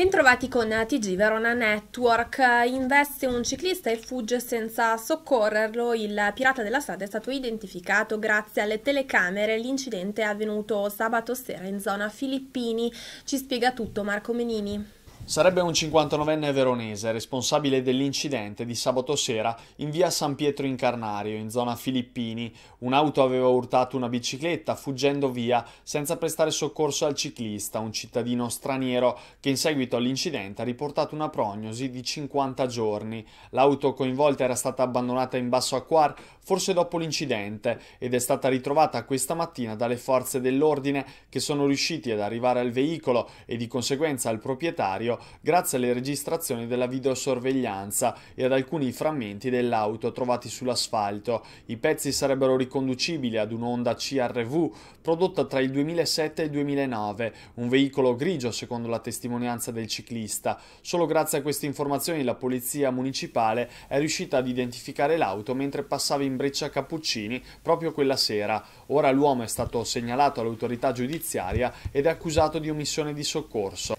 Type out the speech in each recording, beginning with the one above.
Bentrovati con TG Verona Network. Investe un ciclista e fugge senza soccorrerlo. Il pirata della strada è stato identificato grazie alle telecamere. L'incidente è avvenuto sabato sera in zona Filippini. Ci spiega tutto Marco Menini. Sarebbe un 59enne veronese responsabile dell'incidente di sabato sera in via San Pietro Incarnario, in zona Filippini. Un'auto aveva urtato una bicicletta fuggendo via senza prestare soccorso al ciclista, un cittadino straniero che in seguito all'incidente ha riportato una prognosi di 50 giorni. L'auto coinvolta era stata abbandonata in basso acquar forse dopo l'incidente ed è stata ritrovata questa mattina dalle forze dell'ordine che sono riusciti ad arrivare al veicolo e di conseguenza al proprietario grazie alle registrazioni della videosorveglianza e ad alcuni frammenti dell'auto trovati sull'asfalto. I pezzi sarebbero riconducibili ad un'onda CRV prodotta tra il 2007 e il 2009, un veicolo grigio secondo la testimonianza del ciclista. Solo grazie a queste informazioni la polizia municipale è riuscita ad identificare l'auto mentre passava in breccia Cappuccini proprio quella sera. Ora l'uomo è stato segnalato all'autorità giudiziaria ed è accusato di omissione di soccorso.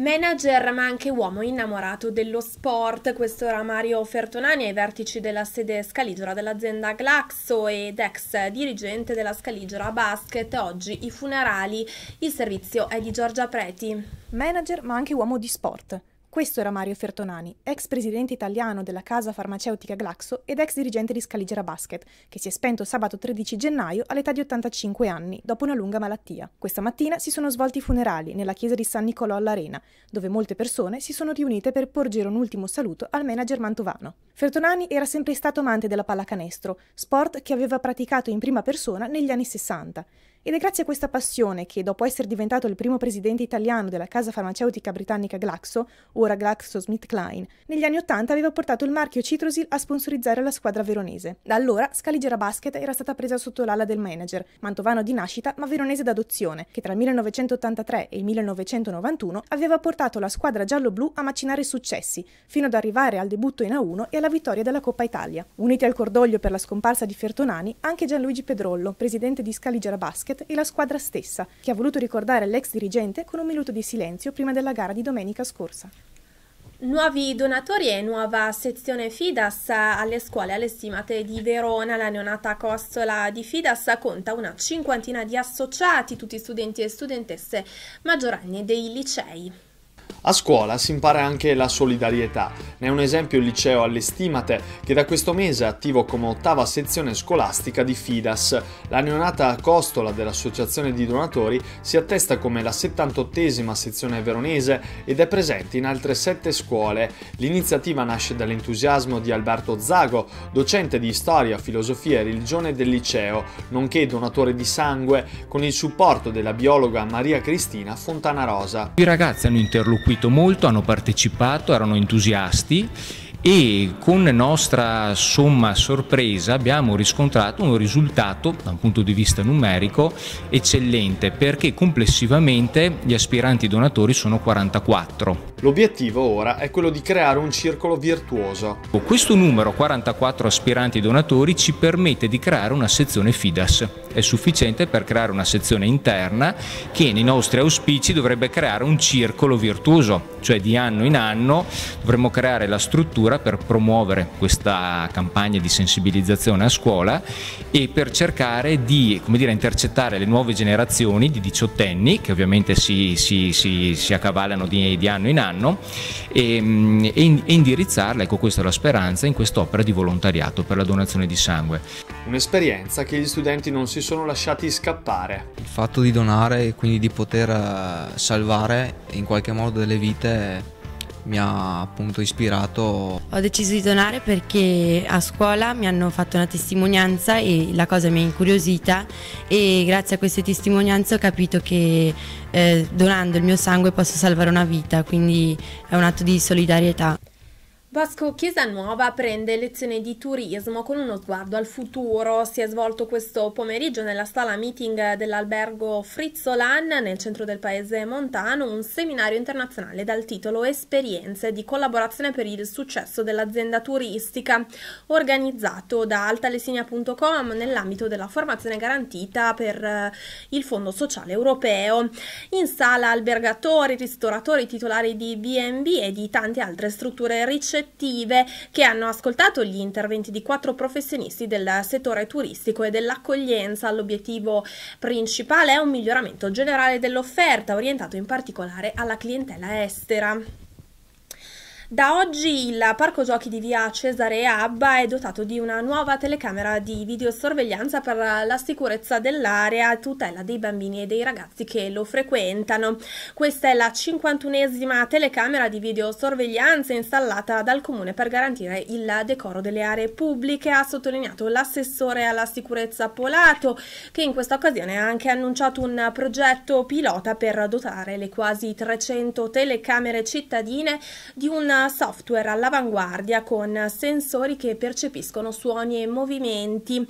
Manager ma anche uomo innamorato dello sport, questo era Mario Fertonani ai vertici della sede scaligera dell'azienda Glaxo ed ex dirigente della scaligera Basket, oggi i funerali, il servizio è di Giorgia Preti. Manager ma anche uomo di sport, questo era Mario Fertonani, ex presidente italiano della casa farmaceutica Glaxo ed ex dirigente di Scaligera Basket, che si è spento sabato 13 gennaio all'età di 85 anni, dopo una lunga malattia. Questa mattina si sono svolti i funerali nella chiesa di San Nicolò all'Arena, dove molte persone si sono riunite per porgere un ultimo saluto al manager mantovano. Fertonani era sempre stato amante della pallacanestro, sport che aveva praticato in prima persona negli anni 60. Ed è grazie a questa passione che, dopo essere diventato il primo presidente italiano della casa farmaceutica britannica Glaxo, ora GlaxoSmithKline, negli anni Ottanta aveva portato il marchio Citrosil a sponsorizzare la squadra veronese. Da allora Scaligera Basket era stata presa sotto l'ala del manager, mantovano di nascita ma veronese d'adozione, che tra il 1983 e il 1991 aveva portato la squadra giallo-blu a macinare successi, fino ad arrivare al debutto in A1 e alla vittoria della Coppa Italia. Uniti al cordoglio per la scomparsa di Fertonani, anche Gianluigi Pedrollo, presidente di Scaligera Basket, basket e la squadra stessa, che ha voluto ricordare l'ex dirigente con un minuto di silenzio prima della gara di domenica scorsa. Nuovi donatori e nuova sezione Fidas alle scuole alle stimate di Verona. La neonata costola di Fidas conta una cinquantina di associati, tutti studenti e studentesse maggioranni dei licei. A scuola si impara anche la solidarietà. Ne è un esempio il liceo All'Estimate, che da questo mese è attivo come ottava sezione scolastica di FIDAS. La neonata Costola dell'Associazione di Donatori si attesta come la 78esima sezione veronese ed è presente in altre sette scuole. L'iniziativa nasce dall'entusiasmo di Alberto Zago, docente di storia, filosofia e religione del liceo, nonché donatore di sangue, con il supporto della biologa Maria Cristina Fontanarosa. I ragazzi hanno interloquito contribuito molto, hanno partecipato, erano entusiasti e con nostra somma sorpresa abbiamo riscontrato un risultato da un punto di vista numerico eccellente perché complessivamente gli aspiranti donatori sono 44. L'obiettivo ora è quello di creare un circolo virtuoso. Questo numero, 44 aspiranti donatori, ci permette di creare una sezione FIDAS. È sufficiente per creare una sezione interna che nei nostri auspici dovrebbe creare un circolo virtuoso, cioè di anno in anno dovremmo creare la struttura per promuovere questa campagna di sensibilizzazione a scuola e per cercare di dire, intercettare le nuove generazioni di diciottenni che ovviamente si, si, si, si accavallano di, di anno in anno anno ehm, e, e, e indirizzarla, ecco questa è la speranza, in quest'opera di volontariato per la donazione di sangue. Un'esperienza che gli studenti non si sono lasciati scappare. Il fatto di donare e quindi di poter eh, salvare in qualche modo delle vite mi ha appunto ispirato. Ho deciso di donare perché a scuola mi hanno fatto una testimonianza e la cosa mi ha incuriosita e grazie a queste testimonianze ho capito che eh, donando il mio sangue posso salvare una vita, quindi è un atto di solidarietà. Vasco Chiesanuova prende lezioni di turismo con uno sguardo al futuro. Si è svolto questo pomeriggio nella sala meeting dell'albergo Frizzolan nel centro del paese montano un seminario internazionale dal titolo Esperienze di collaborazione per il successo dell'azienda turistica, organizzato da altalesinia.com nell'ambito della formazione garantita per eh, il Fondo Sociale Europeo. In sala albergatori, ristoratori, titolari di B&B e di tante altre strutture ricercate ricettive che hanno ascoltato gli interventi di quattro professionisti del settore turistico e dell'accoglienza. L'obiettivo principale è un miglioramento generale dell'offerta, orientato in particolare alla clientela estera. Da oggi il parco giochi di via Cesare Abba è dotato di una nuova telecamera di videosorveglianza per la sicurezza dell'area e tutela dei bambini e dei ragazzi che lo frequentano. Questa è la 51esima telecamera di videosorveglianza installata dal comune per garantire il decoro delle aree pubbliche, ha sottolineato l'assessore alla sicurezza Polato, che in questa occasione ha anche annunciato un progetto pilota per dotare le quasi 300 telecamere cittadine di un software all'avanguardia con sensori che percepiscono suoni e movimenti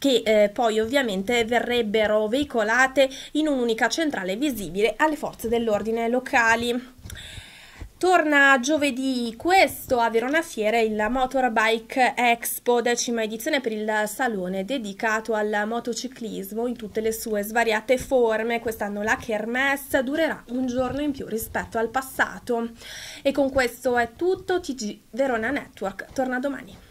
che eh, poi ovviamente verrebbero veicolate in un'unica centrale visibile alle forze dell'ordine locali. Torna giovedì questo a Verona Fiera il Motorbike Expo, decima edizione per il salone dedicato al motociclismo in tutte le sue svariate forme. Quest'anno la Kermesse durerà un giorno in più rispetto al passato. E con questo è tutto, TG Verona Network torna domani.